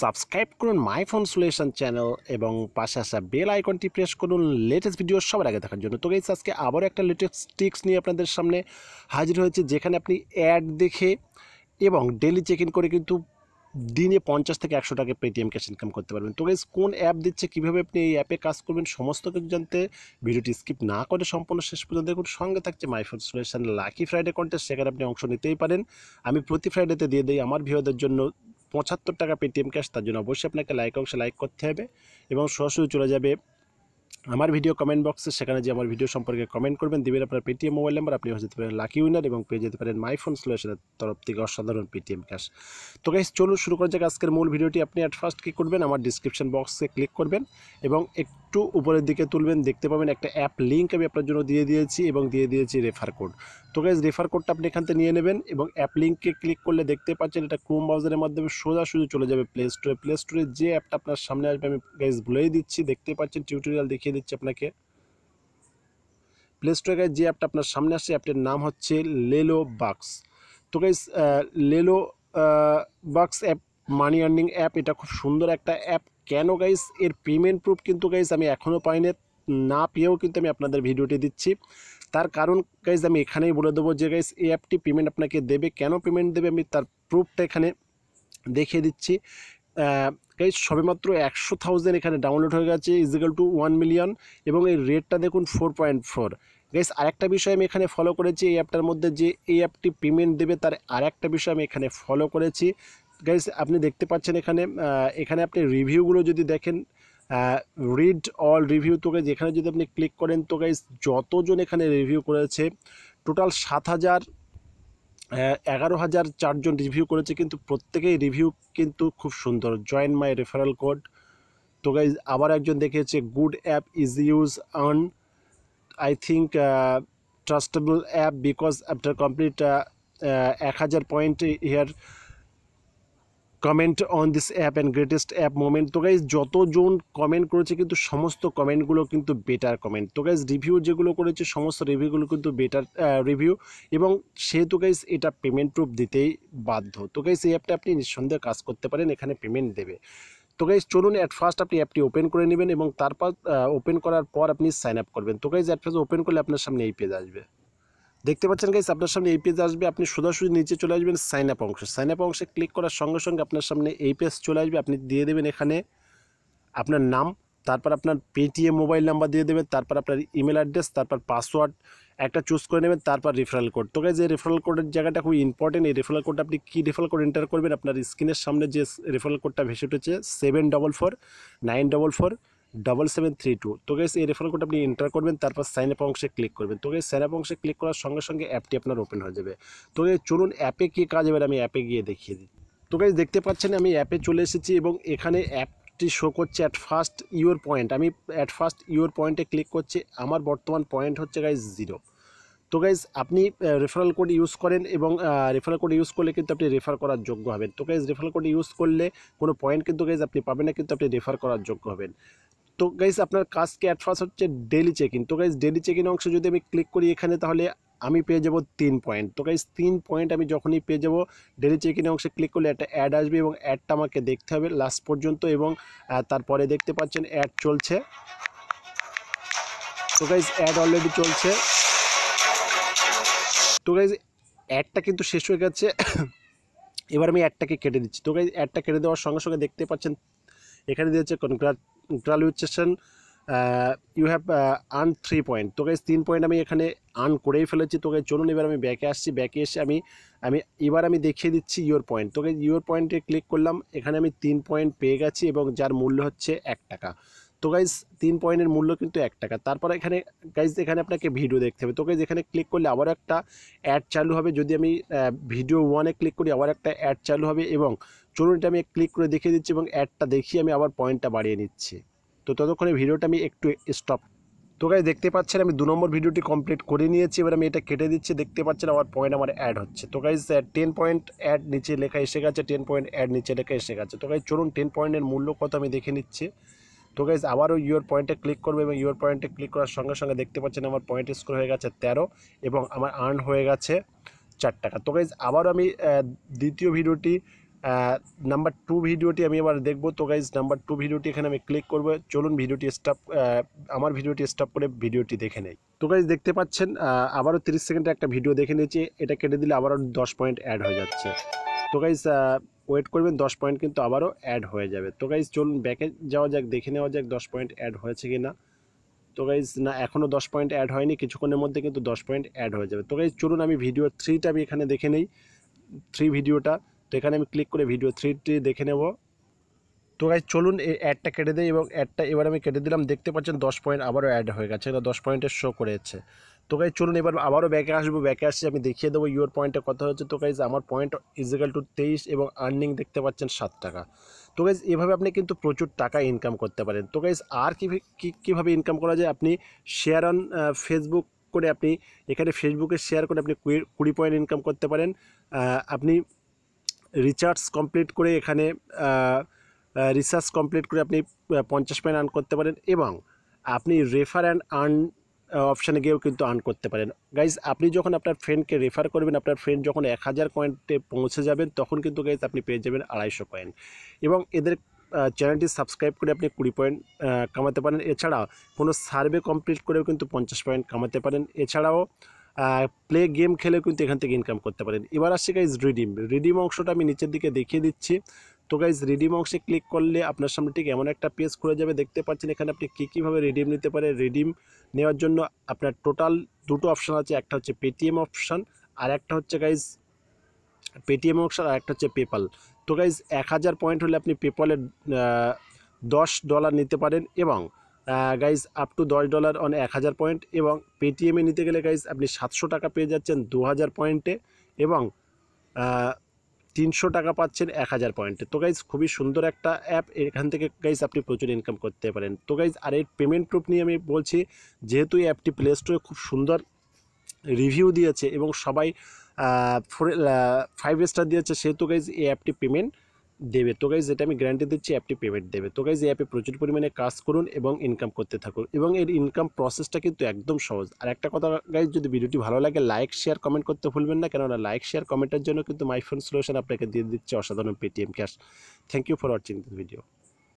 subscribe করুন my phone solution channel এবং পাশে আসা বেল আইকনটি প্রেস করুন লেটেস্ট ভিডিও সবার আগে দেখার জন্য তো গেছি আজকে আবারও একটা লেটেস্ট টিক্স নিয়ে আপনাদের সামনে হাজির হয়েছে যেখানে আপনি অ্যাড দেখে এবং ডেলি চেক ইন করে কিন্তু দিনে পঞ্চাশ থেকে একশো টাকা পেটিএম ক্যাশ ইনকাম করতে পারবেন তো গাইজ কোন অ্যাপ দিচ্ছে কীভাবে আপনি এই অ্যাপে কাজ করবেন সমস্ত কিছু জানতে ভিডিওটি স্কিপ না করে সম্পূর্ণ শেষ পর্যন্ত দেখুন সঙ্গে থাকছে my phone solution lucky Friday contest সেখানে আপনি অংশ নিতেই পারেন আমি প্রতি ফ্রাইডেতে দিয়ে দিই আমার ভিওদের জন্য পঁচাত্তর টাকা পেটিএম ক্যাশ তার জন্য অবশ্যই আপনাকে লাইক অংশে লাইক করতে হবে এবং সরাসরি চলে যাবে আমার ভিডিও কমেন্ট বক্সে সেখানে যে আমার ভিডিও সম্পর্কে কমেন্ট করবেন দেবেন আপনার পেটিএম মোবাইল নাম্বার আপনি হয়ে যেতে পারেন লাকি উইনার এবং পেয়ে যেতে পারেন মাই ফোন সলিউশনের তরফ থেকে অসাধারণ পেটিএম ক্যাশ তো গাইস চলুন শুরু করা যাক আজকের মূল ভিডিওটি আপনি অ্যাট ফার্স্ট কী করবেন আমার ডিসক্রিপশন বক্সে ক্লিক করবেন এবং এক একটু উপরের দিকে তুলবেন দেখতে পাবেন একটা অ্যাপ লিঙ্ক আমি আপনার জন্য দিয়ে দিয়েছি এবং দিয়ে দিয়েছি রেফার কোড তো গাইজ রেফার কোডটা আপনি এখান থেকে নিয়ে নেবেন এবং অ্যাপ লিঙ্কে ক্লিক করলে দেখতে পাচ্ছেন এটা ক্রোম ব্রাউজারের মাধ্যমে সুযোগ চলে যাবে প্লে স্টোরে প্লে স্টোরে যে অ্যাপটা আপনার সামনে আসবে আমি গাইজ ভুলেই দিচ্ছি দেখতে পাচ্ছেন টিউটোরিয়াল দেখিয়ে দিচ্ছি আপনাকে প্লে স্টোরে যে অ্যাপটা আপনার সামনে আসছে অ্যাপটির নাম হচ্ছে লেলো বাক্স তো গাইজ লেলো বাক্স অ্যাপ মানি আর্নিং অ্যাপ এটা খুব সুন্দর একটা অ্যাপ কেন গাইস এর পেমেন্ট প্রুফ কিন্তু গাইস আমি এখনও পাইনি না পেয়েও কিন্তু আমি আপনাদের ভিডিওটি দিচ্ছি তার কারণ গাইজ আমি এখানেই বলে দেবো যে গাইজ এই অ্যাপটি পেমেন্ট আপনাকে দেবে কেন পেমেন্ট দেবে আমি তার প্রুফটা এখানে দেখিয়ে দিচ্ছি গাইজ সবেমাত্র একশো থাউজেন্ড এখানে ডাউনলোড হয়ে গেছে ইজিক্যাল টু ওয়ান মিলিয়ন এবং এই রেটটা দেখুন ফোর পয়েন্ট ফোর গাইজ আরেকটা বিষয় আমি এখানে ফলো করেছি এই অ্যাপটার মধ্যে যে এই অ্যাপটি পেমেন্ট দেবে তার আরেকটা বিষয় আমি এখানে ফলো করেছি গাইজ আপনি দেখতে পাচ্ছেন এখানে এখানে আপনি রিভিউগুলো যদি দেখেন রিড অল রিভিউ তো গাইজ এখানে যদি আপনি ক্লিক করেন তো গাইজ যতজন এখানে রিভিউ করেছে টোটাল সাত হাজার এগারো হাজার চারজন রিভিউ করেছে কিন্তু প্রত্যেকেই রিভিউ কিন্তু খুব সুন্দর জয়েন মাই রেফারেল কোড তো গাইজ আবার একজন দেখেছে good app is use earn I think trustable app because after complete এক হাজার point here comment on this app and greatest app moment তো গাইজ যতজন কমেন্ট করেছে কিন্তু সমস্ত কমেন্টগুলো কিন্তু বেটার কমেন্ট তো গাইজ রিভিউ যেগুলো করেছে সমস্ত রিভিউগুলো কিন্তু বেটার রিভিউ এবং সেহেতু গাইজ এটা পেমেন্ট প্রুফ দিতেই বাধ্য তো গাইজ এই অ্যাপটা আপনি নিঃসন্দেহে কাজ করতে পারেন এখানে পেমেন্ট দেবে তো গাইজ চলুন অ্যাট ফার্স্ট আপনি অ্যাপটি ওপেন করে নেবেন এবং তারপর ওপেন করার পর আপনি সাইন আপ করবেন তো গাইজ অ্যাট ফার্স্ট ওপেন করলে আপনার সামনে এই পেজ আসবে দেখতে পাচ্ছেন গাইস আপনার সামনে এই পেজ আসবে আপনি সোজাসুজি নিচে চলে আসবেন সাইন আপ অংশে সাইন আপ অংশে ক্লিক করার সঙ্গে সঙ্গে আপনার সামনে এই পেজ চলে আসবে আপনি দিয়ে দেবেন এখানে আপনার নাম তারপর আপনার পেটিএম মোবাইল নাম্বার দিয়ে দেবেন তারপর আপনার ইমেল অ্যাড্রেস তারপর পাসওয়ার্ড একটা চুজ করে নেবেন তারপর রেফারেল কোড তো যে রেফারেল কোডের জায়গাটা খুব ইম্পর্টেন্ট এই রেফারেল কোডটা আপনি কী রেফারেল কোড এন্টার করবেন আপনার স্ক্রিনের সামনে যে রেফারেল কোডটা ভেসে উঠেছে seven double four nine double four double seven three two তো গেছে এই রেফারেল কোড আপনি এন্টার করবেন তারপর সাইন আপ অংশে ক্লিক করবেন তো গেছে সাইন আপ অংশে ক্লিক করার সঙ্গে সঙ্গে অ্যাপটি আপনার ওপেন হয়ে যাবে তো এই চলুন অ্যাপে কী কাজ এবার আমি অ্যাপে গিয়ে দেখিয়ে দিই তো গাইজ দেখতে পাচ্ছেন আমি অ্যাপে চলে এসেছি এবং এখানে অ্যাপটি শো করছে অ্যাট ফার্স্ট ইউর পয়েন্ট আমি অ্যাট ফার্স্ট ইউর পয়েন্টে ক্লিক করছি আমার বর্তমান পয়েন্ট হচ্ছে গাইজ জিরো তো গাইজ আপনি রেফারেল কোড ইউজ করেন এবং রেফারেল কোড ইউজ করলে কিন্তু আপনি রেফার করার যোগ্য হবেন তো গাইজ রেফারেল কোড ইউজ করলে কোনো পয়েন্ট কিন্তু গাইজ আপনি পাবেন না কিন্তু আপনি রেফার করার যোগ্য হবেন তো গাইজ আপনার কাজকে অ্যাডফার্স হচ্ছে ডেলি চেক ইন তো গাইজ ডেলি চেক ইন অংশে যদি আমি ক্লিক করি এখানে তাহলে আমি পেয়ে যাব তিন পয়েন্ট তো গাইজ তিন পয়েন্ট আমি যখনই পেয়ে যাব ডেলি চেক ইন অংশে ক্লিক করলে একটা অ্যাড আসবে এবং অ্যাডটা আমাকে দেখতে হবে লাস্ট পর্যন্ত এবং তারপরে দেখতে পাচ্ছেন অ্যাড চলছে তো গাইজ অ্যাড অলরেডি চলছে তো গাইজ অ্যাডটা কিন্তু শেষ হয়ে গেছে এবার আমি অ্যাডটাকে কেটে দিচ্ছি তো গাইজ অ্যাডটা কেটে দেওয়ার সঙ্গে সঙ্গে দেখতে পাচ্ছেন এখানে দিয়েছে congratulations you have earn three point তো গাইজ তিন পয়েন্ট আমি এখানে আর্ন করেই ফেলেছি তোকে চলুন এবার আমি ব্যাকে আসছি ব্যাকে এসে আমি আমি এবার আমি দেখিয়ে দিচ্ছি ইউর পয়েন্ট তোকে ইউর পয়েন্টে ক্লিক করলাম এখানে আমি তিন পয়েন্ট পেয়ে গেছি এবং যার মূল্য হচ্ছে এক টাকা তো গাইজ তিন পয়েন্টের মূল্য কিন্তু এক টাকা তারপর এখানে গাইজ এখানে আপনাকে ভিডিও দেখতে হবে তো গাইজ এখানে ক্লিক করলে আবার একটা অ্যাড চালু হবে যদি আমি ভিডিও ওয়ানে ক্লিক করি আবার একটা অ্যাড চালু হবে এবং চলুন এটা আমি ক্লিক করে দেখিয়ে দিচ্ছি এবং অ্যাডটা দেখিয়ে আমি আবার পয়েন্টটা বাড়িয়ে নিচ্ছি তো ততক্ষণে ভিডিওটা আমি একটু স্টপ তো গাই দেখতে পাচ্ছেন আমি দু নম্বর ভিডিওটি কমপ্লিট করে নিয়েছি এবার আমি এটা কেটে দিচ্ছি দেখতে পাচ্ছেন আমার পয়েন্ট আমার অ্যাড হচ্ছে তো গাইজ টেন পয়েন্ট অ্যাড নিচে লেখা এসে গেছে টেন পয়েন্ট অ্যাড নিচে লেখা এসে গেছে তো গাইজ চলুন টেন পয়েন্টের মূল্য কত আমি দেখে নিচ্ছি তো গাইজ আবারও ইউর পয়েন্টে ক্লিক করবো এবং ইউর পয়েন্টে ক্লিক করার সঙ্গে সঙ্গে দেখতে পাচ্ছেন আমার পয়েন্ট স্কোর হয়ে গেছে তেরো এবং আমার আর্ন হয়ে গেছে চার টাকা তো গাইজ আবারও আমি দ্বিতীয় ভিডিওটি নাম্বার টু ভিডিওটি আমি এবার দেখব তো গাইজ নাম্বার টু ভিডিওটি এখানে আমি ক্লিক করব চলুন ভিডিওটি স্টপ আমার ভিডিওটি স্টপ করে ভিডিওটি দেখে নেই তো গাইজ দেখতে পাচ্ছেন আবারও তিরিশ সেকেন্ডে একটা ভিডিও দেখে নিয়েছি এটা কেটে দিলে আবারও দশ পয়েন্ট অ্যাড হয়ে যাচ্ছে তো গাইজ ওয়েট করবেন দশ পয়েন্ট কিন্তু আবারও অ্যাড হয়ে যাবে তো গাইজ চলুন ব্যাকে যাওয়া যাক দেখে নেওয়া যাক দশ পয়েন্ট অ্যাড হয়েছে কি না তো গাইজ না এখনও দশ পয়েন্ট অ্যাড হয়নি কিছুক্ষণের মধ্যে কিন্তু দশ পয়েন্ট অ্যাড হয়ে যাবে তো গাইজ চলুন আমি ভিডিও থ্রিটা আমি এখানে দেখে নেই থ্রি ভিডিওটা তো এখানে আমি ক্লিক করে ভিডিও থ্রিটি দেখে নেব তো গাই চলুন এই অ্যাডটা কেটে দিই এবং অ্যাডটা এবার আমি কেটে দিলাম দেখতে পাচ্ছেন দশ পয়েন্ট আবারও অ্যাড হয়ে গেছে এটা দশ পয়েন্টের শো করেছে তো গাই চলুন এবার আবারও ব্যাকে আসবো ব্যাকে আসছি আমি দেখিয়ে দেবো ইউর পয়েন্টে কথা হচ্ছে তো গাইজ আমার পয়েন্ট ইজিক্যাল টু তেইশ এবং আর্নিং দেখতে পাচ্ছেন সাত টাকা তো গাইজ এভাবে আপনি কিন্তু প্রচুর টাকা ইনকাম করতে পারেন তো গাইজ আর কী কীভাবে ইনকাম করা যায় আপনি শেয়ার অন ফেসবুক করে আপনি এখানে ফেসবুকে শেয়ার করে আপনি কুড়ি পয়েন্ট ইনকাম করতে পারেন আপনি রিচার্জ কমপ্লিট করে এখানে রিসার্চ কমপ্লিট করে আপনি পঞ্চাশ পয়েন্ট আর্ন করতে পারেন এবং আপনি রেফার অ্যান্ড আর্ন অপশানে গিয়েও কিন্তু আর্ন করতে পারেন গাইজ আপনি যখন আপনার ফ্রেন্ডকে রেফার করবেন আপনার ফ্রেন্ড যখন এক হাজার পয়েন্টে পৌঁছে যাবেন তখন কিন্তু গাইজ আপনি পেয়ে যাবেন আড়াইশো পয়েন্ট এবং এদের চ্যানেলটি সাবস্ক্রাইব করে আপনি কুড়ি পয়েন্ট কামাতে পারেন এছাড়া কোনো সার্ভে কমপ্লিট করেও কিন্তু পঞ্চাশ পয়েন্ট কামাতে পারেন এছাড়াও প্লে গেম খেলে কিন্তু এখান থেকে ইনকাম করতে পারেন এবার আসছে গাইজ রিডিম রিডিম অংশটা আমি নিচের দিকে দেখিয়ে দিচ্ছি তো গাইজ রিডিম অংশে ক্লিক করলে আপনার সামনে ঠিক এমন একটা পেজ খুলে যাবে দেখতে পাচ্ছেন এখানে আপনি কী কীভাবে রিডিম নিতে পারেন রিডিম নেওয়ার জন্য আপনার টোটাল দুটো অপশান আছে একটা হচ্ছে পেটিএম অপশান আর একটা হচ্ছে গাইজ পেটিএম অপশান আর একটা হচ্ছে পেপাল তো গাইজ এক হাজার পয়েন্ট হলে আপনি পেপালের দশ ডলার নিতে পারেন এবং গাইজ আপ টু দশ ডলার অন এক হাজার পয়েন্ট এবং পেটিএমে নিতে গেলে গাইজ আপনি সাতশো টাকা পেয়ে যাচ্ছেন দু হাজার পয়েন্টে এবং তিনশো টাকা পাচ্ছেন এক হাজার পয়েন্টে তো গাইজ খুবই সুন্দর একটা অ্যাপ এখান থেকে গাইজ আপনি প্রচুর ইনকাম করতে পারেন তো গাইজ আর এর পেমেন্ট প্রুফ নিয়ে আমি বলছি যেহেতু এই অ্যাপটি প্লে স্টোরে খুব সুন্দর রিভিউ দিয়েছে এবং সবাই ফোর ফাইভ স্টার দিয়েছে সেহেতু গাইজ এই অ্যাপটি পেমেন্ট দেবে তো গাইজ যেটা আমি গ্যারান্টি দিচ্ছি অ্যাপটি পেমেন্ট দেবে তো গাইজ এই অ্যাপে প্রচুর পরিমাণে কাজ করুন এবং ইনকাম করতে থাকুন এবং এর ইনকাম প্রসেসটা কিন্তু একদম সহজ আর একটা কথা গাইজ যদি ভিডিওটি ভালো লাগে লাইক শেয়ার কমেন্ট করতে ভুলবেন না কেননা লাইক শেয়ার কমেন্টের জন্য কিন্তু মাইফোন সলিউশন আপনাকে দিয়ে দিচ্ছে অসাধারণ Paytm cash thank you for watching this video